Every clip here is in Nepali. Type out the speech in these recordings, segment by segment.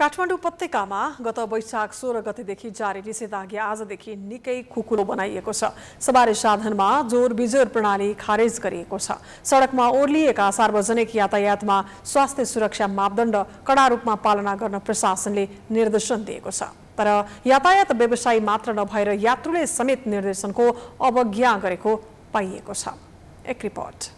काठमाडौँ उपत्यकामा गत वैशाख सोह्र गतेदेखि जारी निषेधाज्ञा आजदेखि निकै खुकुलो बनाइएको छ सवारी साधनमा जोर बिजोर प्रणाली खारेज गरिएको छ सडकमा ओर्लिएका सार्वजनिक यातायातमा स्वास्थ्य सुरक्षा मापदण्ड कडा रूपमा पालना गर्न प्रशासनले निर्देशन दिएको छ तर यातायात व्यवसायी मात्र नभएर यात्रुले समेत निर्देशनको अवज्ञा गरेको पाइएको छ एक रिपोर्ट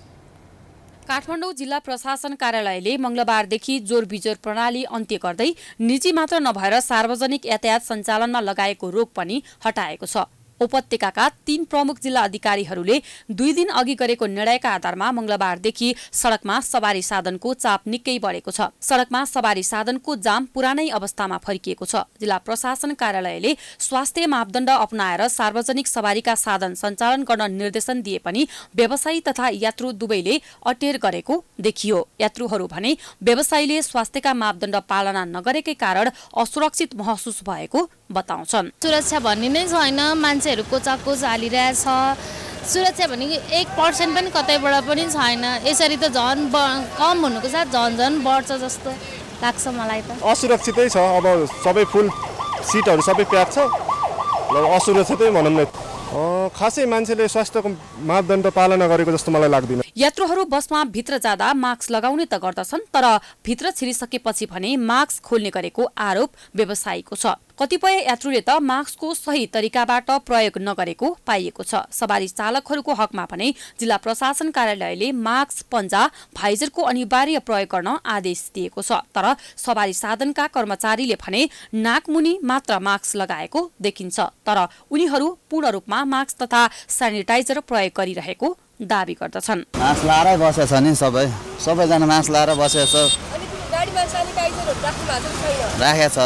काठमाडौँ जिल्ला प्रशासन कार्यालयले मङ्गलबारदेखि जोर बिजोर प्रणाली अन्त्य गर्दै निजी मात्र नभएर सार्वजनिक यातायात सञ्चालनमा लगाएको रोक पनि हटाएको छ उपत्यकाका तीन प्रमुख जिल्ला अधिकारीहरूले दुई दिन अघि गरेको निर्णयका आधारमा मंगलबारदेखि सड़कमा सवारी साधनको चाप निकै बढेको छ सड़कमा सवारी साधनको जाम पुरानै अवस्थामा फर्किएको छ जिल्ला प्रशासन कार्यालयले स्वास्थ्य मापदण्ड अप्नाएर सार्वजनिक सवारीका साधन सञ्चालन गर्न निर्देशन दिए पनि व्यवसायी तथा यात्रु दुवैले अटेर गरेको देखियो यात्रुहरू भने व्यवसायीले स्वास्थ्यका मापदण्ड पालना नगरेकै कारण असुरक्षित महसुस भएको बताउँछन् सुरक्षा भन्ने नै छैन मान्छे मान्छेहरू कोचाकोच हालिरहेछ सुरक्षा भनेको एक पर्सेन्ट पनि कतैबाट पनि छैन यसरी त झन् ब कम हुनुको साथ झन् झन् बढ्छ जस्तो लाग्छ मलाई त असुरक्षितै छ अब सबै फुल सिटहरू सबै प्याक छ असुरक्षितै भनौँ न खासै मान्छेले स्वास्थ्यको मापदण्ड पालना गरेको जस्तो मलाई लाग्दैन यात्रुहरू बसमा भित्र जाँदा मास्क लगाउने त गर्दछन् तर भित्र छिरिसकेपछि भने मास्क खोल्ने गरेको आरोप व्यवसायीको छ कतिपय यात्रुले त मास्कको सही तरिकाबाट प्रयोग नगरेको पाइएको छ सवारी चालकहरूको हकमा भने जिल्ला प्रशासन कार्यालयले मास्क पन्जा भाइजरको अनिवार्य प्रयोग गर्न आदेश दिएको छ तर सवारी साधनका कर्मचारीले भने नाकमुनि मात्र मास्क लगाएको देखिन्छ तर उनीहरू पूर्ण रूपमा मास्क तथा सेनिटाइजर प्रयोग गरिरहेको दावी गर्दछन् मास लाएरै बसेको छ नि सबै सबैजना मास लाएर बसेको छ राखेको छ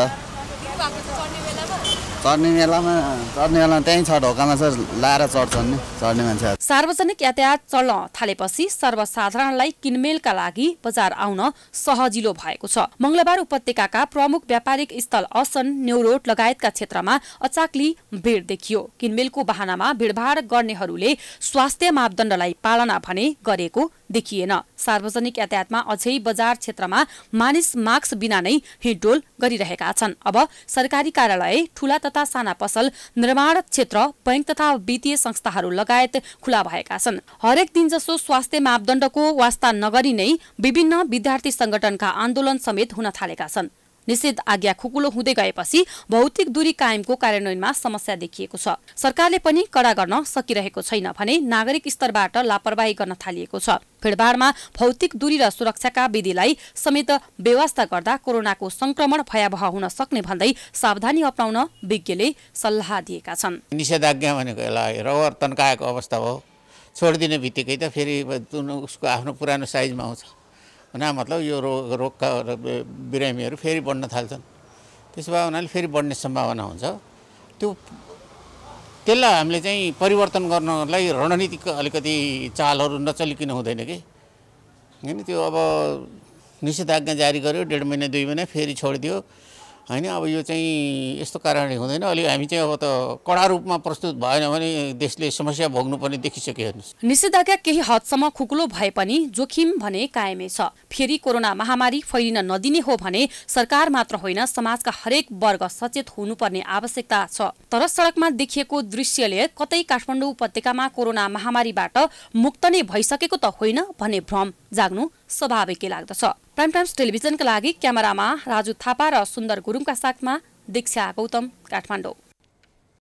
चढ्ने बेलामा चढ्ने छ ढोकामा सर लाएर चढ्छन् नि चढ्ने मान्छे सार्वजनिक यातायात चल्न थालेपछि सर्वसाधारणलाई किनमेलका लागि बजार आउन सहजिलो भएको छ मंगलबार उपत्यकाका प्रमुख व्यापारिक स्थल असन न्युरोड लगायतका क्षेत्रमा अचाक्ली भिड देखियो किनमेलको बहानामा भिडभाड गर्नेहरूले स्वास्थ्य मापदण्डलाई पालना भने गरेको देखिएन सार्वजनिक यातायातमा अझै बजार क्षेत्रमा मानिस मास्क बिना नै हिँडडोल गरिरहेका छन् अब सरकारी कार्यालय ठूला तथा साना पसल निर्माण क्षेत्र बैंक तथा वित्तीय संस्थाहरू लगायत खुला भएका छन् हरेक दिन जसो स्वास्थ्य मापदण्डको वास्ता नगरी नै विभिन्न विद्यार्थी संगठनका आन्दोलन समेत हुन थालेका छन् निषेध आज्ञा खुकुलो हुँदै गएपछि भौतिक दूरी कायमको कार्यान्वयनमा समस्या देखिएको छ सरकारले पनि कडा गर्न सकिरहेको छैन भने नागरिक स्तरबाट लापरवाही गर्न थालिएको छ भिडभाडमा भौतिक दूरी र सुरक्षाका विधिलाई समेत व्यवस्था गर्दा कोरोनाको संक्रमण भयावह हुन सक्ने भन्दै सावधानी अप्नाउन विज्ञले सल्लाह दिएका छन् निषेधाज्ञा भनेको यसलाई रवर तन्काएको अवस्था हो छोडिदिने बित्तिकै त फेरि उसको आफ्नो पुरानो साइजमा आउँछ हुना मतलब यो रोग रोगका बिरामीहरू फेरि बढ्न थाल्छन् त्यसो भए हुनाले फेरि बढ्ने सम्भावना हुन्छ त्यो त्यसलाई हामीले चाहिँ परिवर्तन गर्नलाई रणनीतिक अलिकति चालहरू नचलिकन हुँदैन कि होइन त्यो अब निषेधाज्ञा जारी गर्यो डेढ महिना दुई महिना फेरि छोडिदियो होइन अब यो चाहिँ यस्तो कारणले हुँदैन अलिक हामी चाहिँ अब त कडा रूपमा प्रस्तुत भएन भने देशले समस्या भोग्नुपर्ने देखिसक्यो हेर्नुहोस् निषेधाज्ञा केही हदसम्म खुकुलो भए पनि जोखिम भने कायमै छ फेरि कोरोना महामारी फैलिन नदिने हो भने सरकार मात्र होइन समाजका हरेक वर्ग सचेत हुनुपर्ने आवश्यकता छ तर सडकमा देखिएको दृश्यले कतै काठमाडौँ उपत्यकामा कोरोना महामारीबाट मुक्त नै भइसकेको त होइन भन्ने भ्रम जाग्नु स्वाभाविकै लाग्दछ प्राइम टाइम्स टेलिभिजनका लागि क्यामेरामा राजु थापा र सुन्दर गुरुङका साथमा दीक्षा गौतम काठमाडौँ